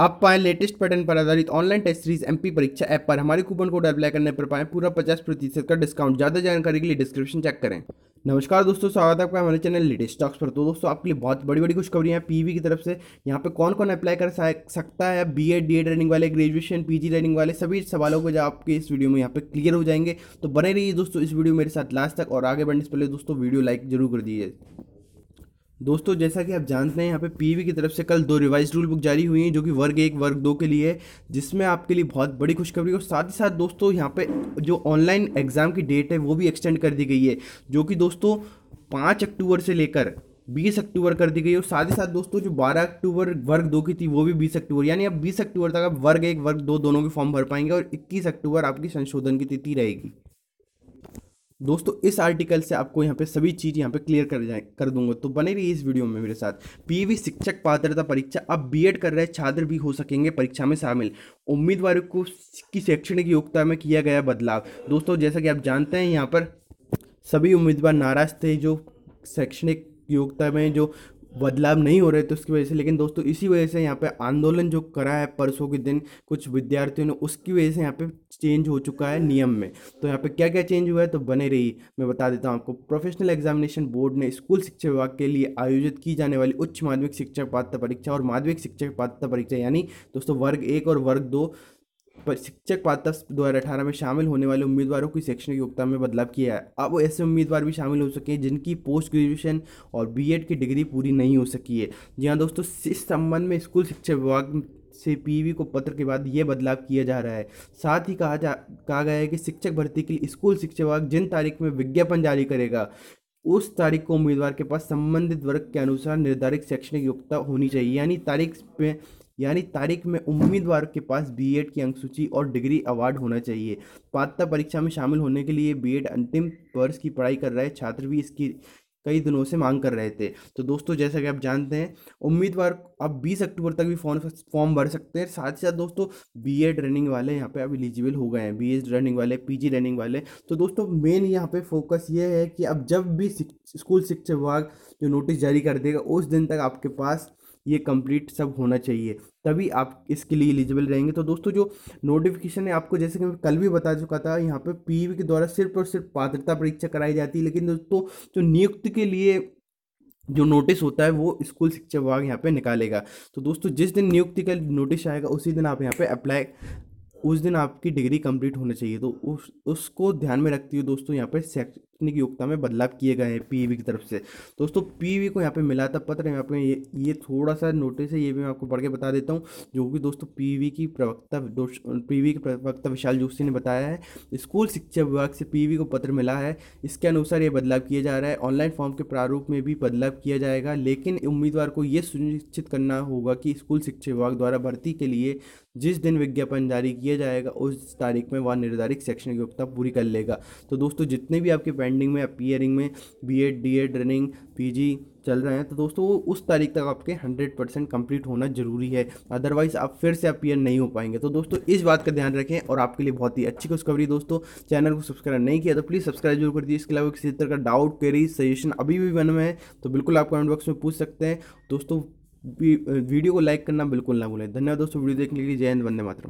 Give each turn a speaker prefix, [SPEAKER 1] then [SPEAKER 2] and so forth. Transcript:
[SPEAKER 1] आप पाएँ latest pattern पर आधारित ऑनलाइन टेस्ट सीरीज एमपी परीक्षा ऐप पर हमारे कूपन कोड अप्लाई करने पर पाए पूरा पचास प्रतिशत का डिस्काउंट ज़्यादा जानकारी के लिए डिस्क्रिप्शन चेक करें नमस्कार दोस्तों स्वागत है आपका हमारे चैनल लेटेस्ट स्टॉक्स पर तो दोस्तों आपके लिए बहुत बड़ी बड़ी खुशखबरी है पीवी की तरफ से यहाँ पे कौन कौन अप्लाई कर सकता है B Ed D Ed running वाले ग्रेजुएशन पीजी रनिंग वाले सभी सवालों को जो आपके इस वीडियो में यहाँ पे क्लियर हो जाएंगे तो बने रहिए दोस्तों इस वीडियो मेरे साथ लास्ट तक और आगे बढ़ने से पहले दोस्तों वीडियो लाइक जरूर कर दीजिए दोस्तों जैसा कि आप जानते हैं यहाँ पे पीवी की तरफ से कल दो रिवाइज रूल बुक जारी हुई हैं जो कि वर्ग एक वर्ग दो के लिए जिसमें आपके लिए बहुत बड़ी खुशखबरी और साथ ही साथ दोस्तों यहाँ पे जो ऑनलाइन एग्ज़ाम की डेट है वो भी एक्सटेंड कर दी गई है जो कि दोस्तों पाँच अक्टूबर से लेकर बीस अक्टूबर कर दी गई और साथ ही साथ दोस्तों जो बारह अक्टूबर वर्ग दो की थी वो भी बीस अक्टूबर यानी अब बीस अक्टूबर तक आप वर्ग एक वर्ग दो दोनों के फॉर्म भर पाएंगे और इक्कीस अक्टूबर आपकी संशोधन की तिथि रहेगी दोस्तों इस आर्टिकल से आपको यहाँ पे सभी चीज़ यहाँ पे क्लियर कर जाए कर दूंगा तो बने रहिए इस वीडियो में मेरे साथ पीवी शिक्षक पात्रता परीक्षा अब बीएड कर रहे छात्र भी हो सकेंगे परीक्षा में शामिल उम्मीदवारों को की शैक्षणिक योग्यता में किया गया बदलाव दोस्तों जैसा कि आप जानते हैं यहाँ पर सभी उम्मीदवार नाराज थे जो शैक्षणिक योग्यता में जो बदलाव नहीं हो रहे थे उसकी वजह से लेकिन दोस्तों इसी वजह से यहाँ पे आंदोलन जो करा है परसों के दिन कुछ विद्यार्थियों ने उसकी वजह से यहाँ पे चेंज हो चुका है नियम में तो यहाँ पे क्या क्या चेंज हुआ है तो बने रही मैं बता देता हूँ आपको प्रोफेशनल एग्जामिनेशन बोर्ड ने स्कूल शिक्षा विभाग के लिए आयोजित की जाने वाली उच्च माध्यमिक शिक्षक पात्रता परीक्षा और माध्यमिक शिक्षक पात्रता परीक्षा यानी दोस्तों वर्ग एक और वर्ग दो शिक्षक पात्र दो हज़ार अठारह में शामिल होने वाले उम्मीदवारों की शैक्षणिक योग्यता में बदलाव किया है अब ऐसे उम्मीदवार भी शामिल हो सके हैं जिनकी पोस्ट ग्रेजुएशन और बीएड की डिग्री पूरी नहीं हो सकी है जी हाँ दोस्तों इस संबंध में स्कूल शिक्षा विभाग से पीवी को पत्र के बाद ये बदलाव किया जा रहा है साथ ही कहा जा कहा गया है कि शिक्षक भर्ती के लिए स्कूल शिक्षा विभाग जिन तारीख में विज्ञापन जारी करेगा उस तारीख को उम्मीदवार के पास संबंधित वर्ग के अनुसार निर्धारित शैक्षणिक योग्यता होनी चाहिए यानी तारीख में यानी तारीख में उम्मीदवार के पास बी की अंक सूची और डिग्री अवार्ड होना चाहिए पात्रता परीक्षा में शामिल होने के लिए बी अंतिम वर्ष की पढ़ाई कर रहे छात्र भी इसकी कई दिनों से मांग कर रहे थे तो दोस्तों जैसा कि आप जानते हैं उम्मीदवार आप 20 अक्टूबर तक भी फॉर्म फॉर्म भर सकते हैं साथ ही साथ दोस्तों बी एड रनिंग वाले यहाँ पे अब एलिजिबल हो गए हैं बी एड रनिंग वाले पी जी रनिंग वाले तो दोस्तों मेन यहाँ पे फोकस ये है कि अब जब भी स्कूल शिक्षा विभाग जो नोटिस जारी कर देगा उस दिन तक आपके पास ये कंप्लीट सब होना चाहिए तभी आप इसके लिए एलिजिबल रहेंगे तो दोस्तों जो नोटिफिकेशन है आपको जैसे कि मैं कल भी बता चुका था यहाँ पर पी के द्वारा सिर्फ और सिर्फ पात्रता परीक्षा कराई जाती है लेकिन दोस्तों जो नियुक्ति के लिए जो नोटिस होता है वो स्कूल शिक्षा विभाग यहाँ पे निकालेगा तो दोस्तों जिस दिन नियुक्ति का नोटिस आएगा उसी दिन आप यहाँ पे अप्लाई उस दिन आपकी डिग्री कंप्लीट होनी चाहिए तो उस उसको ध्यान में रखते हुए दोस्तों यहाँ पर शैक्षणिक योग्यता में बदलाव किए गए हैं पी की तरफ से दोस्तों पी को यहाँ पे मिला था पत्र यहाँ पे ये ये थोड़ा सा नोटिस है ये भी मैं आपको पढ़ के बता देता हूँ जो कि दोस्तों पी की प्रवक्ता पी के प्रवक्ता विशाल जोशी ने बताया है स्कूल शिक्षा विभाग से पी को पत्र मिला है इसके अनुसार ये बदलाव किया जा रहा है ऑनलाइन फॉर्म के प्रारूप में भी बदलाव किया जाएगा लेकिन उम्मीदवार को ये सुनिश्चित करना होगा कि स्कूल शिक्षा विभाग द्वारा भर्ती के लिए जिस दिन विज्ञापन जारी किया जाएगा उस तारीख में वह निर्धारित सेक्शन की उपता पूरी कर लेगा तो दोस्तों जितने भी आपके पेंडिंग में अपीयरिंग में B Ed D Ed running P G चल रहे हैं तो दोस्तों वो उस तारीख तक आपके 100 परसेंट कम्प्लीट होना जरूरी है अदरवाइज आप फिर से अपीयर नहीं हो पाएंगे तो दोस्तों इस बात का ध्यान रखें और आपके लिए बहुत ही अच्छी खुशखबरी दोस्तों चैनल को सब्सक्राइब नहीं किया तो प्लीज़ सब्सक्राइब जरूर कर दीजिए इसके अलावा किसी तरह का डाउट क्वेरी सजेशन अभी भी बन में है तो बिल्कुल आप कमेंट बॉक्स में पूछ सकते हैं दोस्तों वीडियो को लाइक करना बिल्कुल ना भूलें धन्यवाद दोस्तों वीडियो देखने के लिए जय हिंद वंदे मातरम